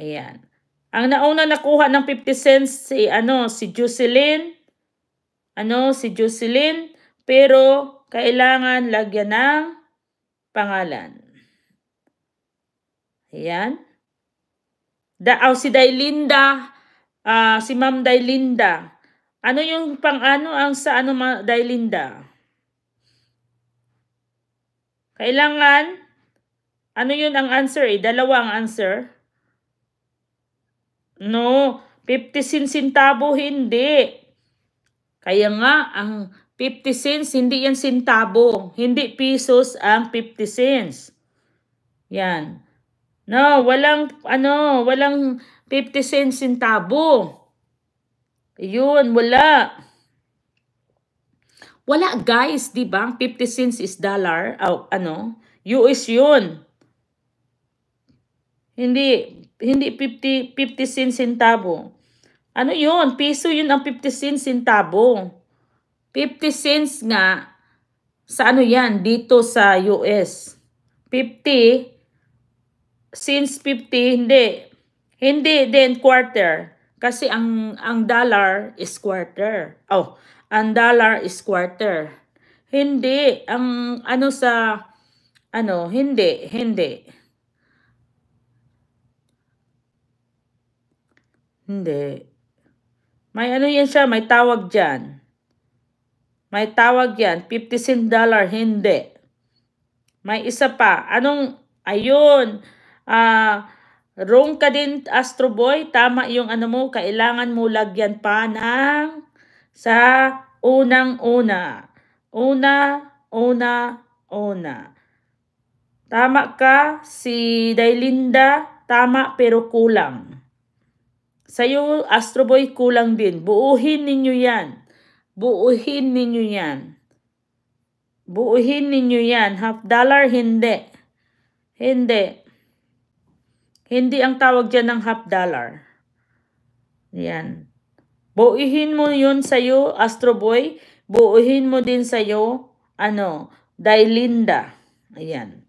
Ayan. Ang nauna nakuha ng 50 cents si ano, si Jocelyn. Ano, si Jocelyn. Pero kailangan lagyan ng pangalan. Ayan. Da, oh, si Dailinda, uh, ah, si Ma'am Dailinda. Ano yung pang ano ang sa ano Ma Dailinda? Kailangan, ano yun ang answer eh? Dalawa ang answer. No, 50 sin sintabo, hindi. Kaya nga, ang 50 cents, hindi yan sintabo. Hindi pesos ang 50 cents. Yan. No, walang, ano, walang 50 cents sintabo. Yun, wala. Wala, guys, di ba? 50 cents is dollar. Oh, ano, US yun. Hindi, hindi 50, 50 cents sintabo. Ano yun? Peso yun ang 50 cents sintabo. 50 cents nga sa ano yan dito sa US. 50 cents 50 hindi. Hindi then quarter kasi ang ang dollar is quarter. Oh, ang dollar is quarter. Hindi ang ano sa ano hindi hindi. Hindi. May ano yan siya, may tawag diyan. May tawag yan. 50 cent dollar. Hindi. May isa pa. Anong, ayun. Ah, uh, wrong ka din, Astro Boy. Tama yung ano mo. Kailangan mo lagyan pa ng sa unang-una. Una, una, una. Tama ka, si Daylinda, Tama pero kulang. Sa'yo, Astro Boy, kulang din. Buuhin ninyo yan. Buuhin ninyo yan. Buuhin ninyo yan. Half dollar, hindi. Hindi. Hindi ang tawag dyan ng half dollar. Yan. Buuhin mo yun sa'yo, Astro Boy. Buuhin mo din sa'yo, ano, Dailinda. Ayan.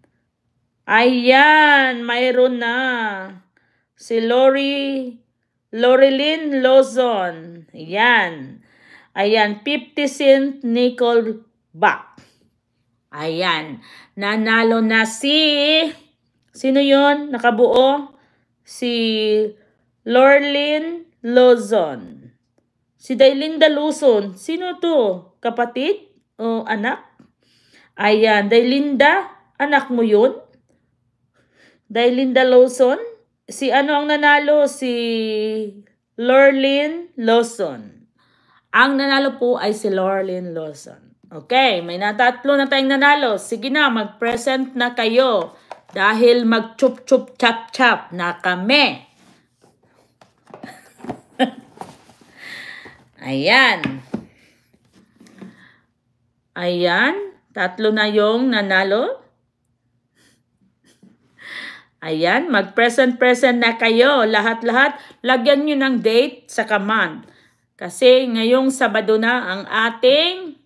Ayan, mayroon na. Si Lori, Lorilyn Lozon. Ayan. Ayan, 50 cent nickel back. Ayan, nanalo na si... Sino yon Nakabuo? Si Lorlin Lozon. Si Daylinda Luzon. Sino to? Kapatid? O anak? Ayan, Daylinda, anak mo yun? Daylinda Lawson? Si ano ang nanalo? Si Lorlin Lawson. Ang nanalo po ay si Lorlin Lawson. Okay, may natatlo na tayong nanalo. Sige na, mag-present na kayo. Dahil mag-chup-chup-chap-chap na kami. Ayan. Ayan. Tatlo na yung nanalo. Ayan. Mag-present-present na kayo. Lahat-lahat. Lagyan nyo ng date sa command. Kasi ngayong Sabado na ang ating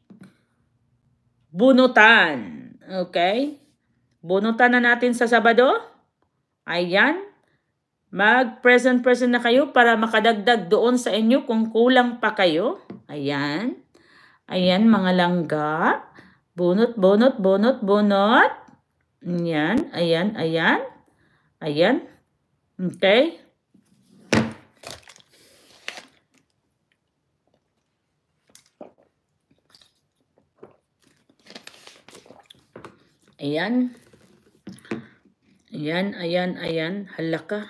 bunutan. Okay? Bunutan na natin sa Sabado. Ayan. Mag-present present na kayo para makadagdag doon sa inyo kung kulang pa kayo. Ayan. Ayan mga langga. Bunot, bunot, bunot, bunot. Ayan, ayan, ayan. Ayan. Okay? Ayan. Ayan, ayan, ayan. Halaka.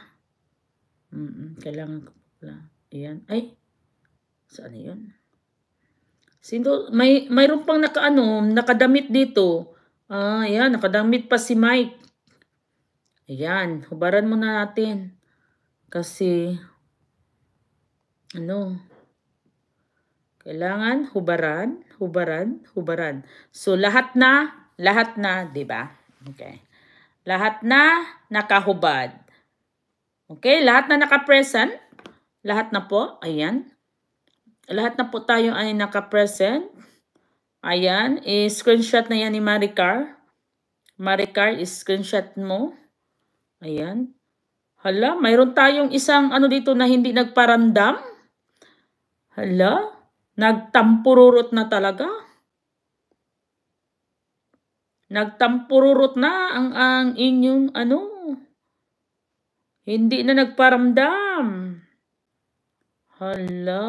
Mm -mm, kailangan ko pala. Ayan. Ay. Saan yun? Sino? May, mayroon pang nakaano, nakadamit dito. Ah, ayan. Nakadamit pa si Mike. Ayan. Hubaran muna natin. Kasi, ano, kailangan hubaran, hubaran, hubaran. So, lahat na lahat na, 'di ba? Okay. Lahat na nakahubad. Okay, lahat na naka-present. Lahat na po, ayan. Lahat na po tayo ay naka-present. Ayan, i-screenshot na yan ni Maricar. Maricar, i-screenshot mo. Ayan. Hala, mayroon tayong isang ano dito na hindi nagparamdam. Hala, nagtampururot na talaga. Nagtampururot na ang, ang inyong ano. Hindi na nagparamdam. Hala.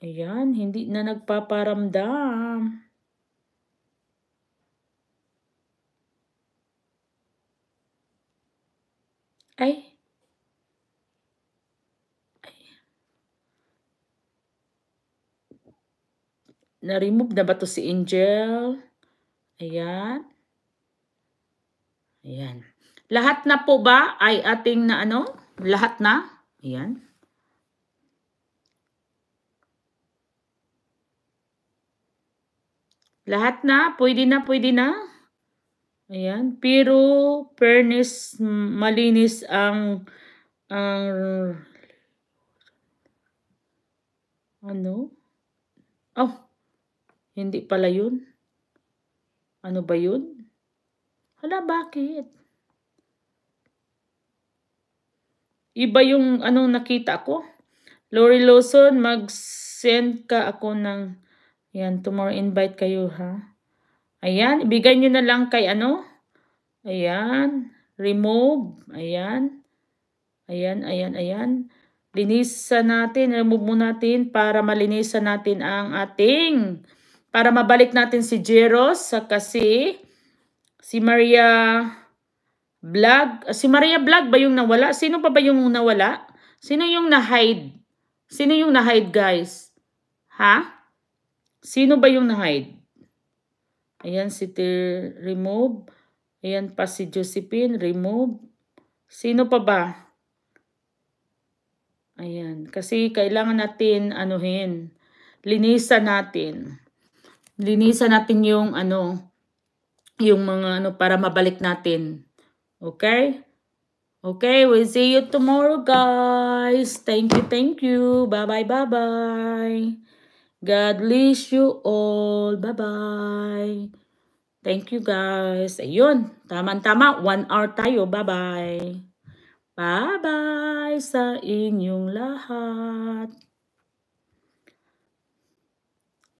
Ayan, hindi na nagpaparamdam. Ay. Ay. Na-remove na ba to si Angel? Ayan. Ayan. Lahat na po ba ay ating na ano? Lahat na? Ayan. Lahat na? Pwede na, pwede na. Ayan. Pero, fairness, malinis ang ang ano? Oh, hindi pala yun. Ano ba yun? Hala, bakit? Iba yung anong nakita ko. Lori Lawson, mag-send ka ako ng... Ayan, tomorrow invite kayo ha. Ayan, ibigay nyo na lang kay ano. Ayan, remove. Ayan. Ayan, ayan, ayan. Linisan natin, remove mo natin para malinisan natin ang ating para mabalik natin si Jeros kasi si Maria Blag, ah, si Maria Blag ba yung nawala? Sino pa ba yung nawala? Sino yung na-hide? Sino yung na-hide guys? Ha? Sino ba yung na-hide? Ayan si Ter remove. Ayan pa si Josephine remove. Sino pa ba? Ayan, kasi kailangan natin anuhin, linisan natin linisan natin yung ano, yung mga ano para mabalik natin. Okay? Okay, we'll see you tomorrow guys. Thank you, thank you. Bye-bye, bye-bye. God bless you all. Bye-bye. Thank you guys. Ayun, tama-tama. One hour tayo. Bye-bye. Bye-bye sa inyong lahat.